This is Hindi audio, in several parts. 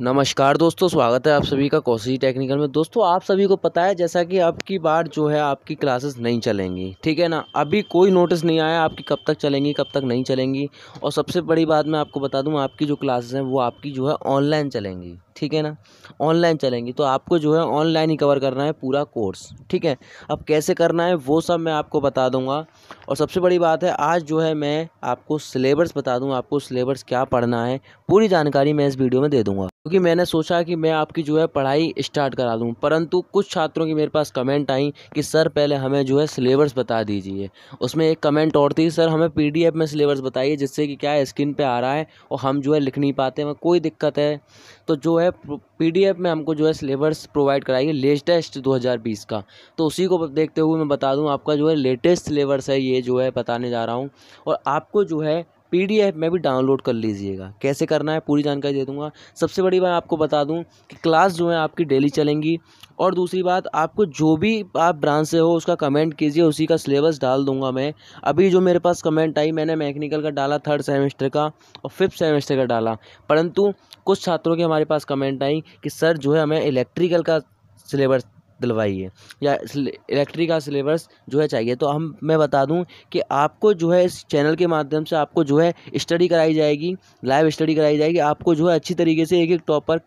नमस्कार दोस्तों स्वागत है आप सभी का कौशी टेक्निकल में दोस्तों आप सभी को पता है जैसा कि आपकी बार जो है आपकी क्लासेस नहीं चलेंगी ठीक है ना अभी कोई नोटिस नहीं आया आपकी कब तक चलेंगी कब तक नहीं चलेंगी और सबसे बड़ी बात मैं आपको बता दूं आपकी जो क्लासेस हैं वो आपकी जो है ऑनलाइन चलेंगी ठीक है ना ऑनलाइन चलेंगी तो आपको जो है ऑनलाइन ही कवर करना है पूरा कोर्स ठीक है अब कैसे करना है वो सब मैं आपको बता दूंगा और सबसे बड़ी बात है आज जो है मैं आपको सिलेबस बता दूँ आपको सिलेबस क्या पढ़ना है पूरी जानकारी मैं इस वीडियो में दे दूँगा क्योंकि मैंने सोचा कि मैं आपकी जो है पढ़ाई स्टार्ट करा दूँ परंतु कुछ छात्रों की मेरे पास कमेंट आई कि सर पहले हमें जो है सिलेबस बता दीजिए उसमें एक कमेंट और थी सर हमें पी में सिलेबस बताइए जिससे कि क्या स्क्रीन पर आ रहा है और हम जो है लिख नहीं पाते हैं कोई दिक्कत है तो जो है है पीडीएफ में हमको जो है सिलेबस प्रोवाइड कराएंगे लेटेस्ट 2020 का तो उसी को देखते हुए मैं बता दूं आपका जो है लेटेस्ट सिलेबस है ये जो है बताने जा रहा हूँ और आपको जो है पीडीएफ में भी डाउनलोड कर लीजिएगा कैसे करना है पूरी जानकारी दे दूंगा सबसे बड़ी बात आपको बता दूं कि क्लास जो है आपकी डेली चलेंगी और दूसरी बात आपको जो भी आप ब्रांच से हो उसका कमेंट कीजिए उसी का सिलेबस डाल दूंगा मैं अभी जो मेरे पास कमेंट आई मैंने मैकेनिकल का डाला थर्ड सेमेस्टर का और फिफ्थ सेमेस्टर का डाला परंतु कुछ छात्रों के हमारे पास कमेंट आई कि सर जो है हमें इलेक्ट्रिकल का सिलेबस दिलवाइए या इलेक्ट्री का सिलेबस जो है चाहिए तो हम मैं बता दूं कि आपको जो है इस चैनल के माध्यम से आपको जो है स्टडी कराई जाएगी लाइव स्टडी कराई जाएगी आपको जो है अच्छी तरीके से एक एक टॉपर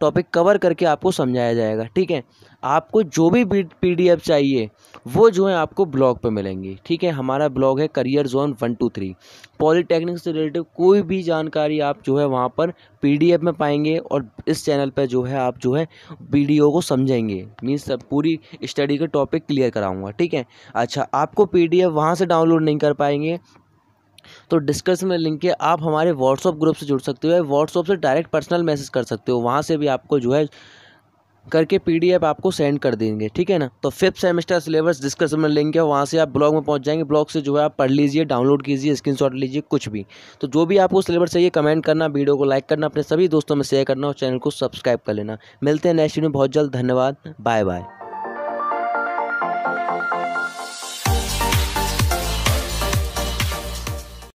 टॉपिक कवर करके आपको समझाया जाएगा ठीक है आपको जो भी पी डी एफ चाहिए वो जो है आपको ब्लॉग पे मिलेंगी ठीक है हमारा ब्लॉग है career zone one two three polytechnic से रिलेटेड कोई भी जानकारी आप जो है वहाँ पर पी में पाएंगे और इस चैनल पर जो है आप जो है वीडियो को समझेंगे मीन्स पूरी स्टडी का टॉपिक क्लियर कराऊँगा ठीक है अच्छा आपको पी डी एफ वहाँ से डाउनलोड नहीं कर पाएंगे तो डिस्कस में लिंक है आप हमारे व्हाट्सअप ग्रुप से जुड़ सकते हो व्हाट्सअप से डायरेक्ट पर्सनल मैसेज कर सकते हो वहाँ से भी आपको जो है करके पीडीएफ आपको सेंड कर देंगे ठीक है ना तो फिफ्थ सेमेस्टर सिलेबस डिस्कशन में लिंक है वहाँ से आप ब्लॉग में पहुँच जाएंगे ब्लॉग से जो है आप पढ़ लीजिए डाउनलोड कीजिए स्क्रीनशॉट लीजिए कुछ भी तो जो भी आपको सिलेबस चाहिए कमेंट करना वीडियो को लाइक करना अपने सभी दोस्तों में शेयर करना और चैनल को सब्सक्राइब कर लेना मिलते हैं नेक्स्ट वीडियो बहुत जल्द धन्यवाद बाय बाय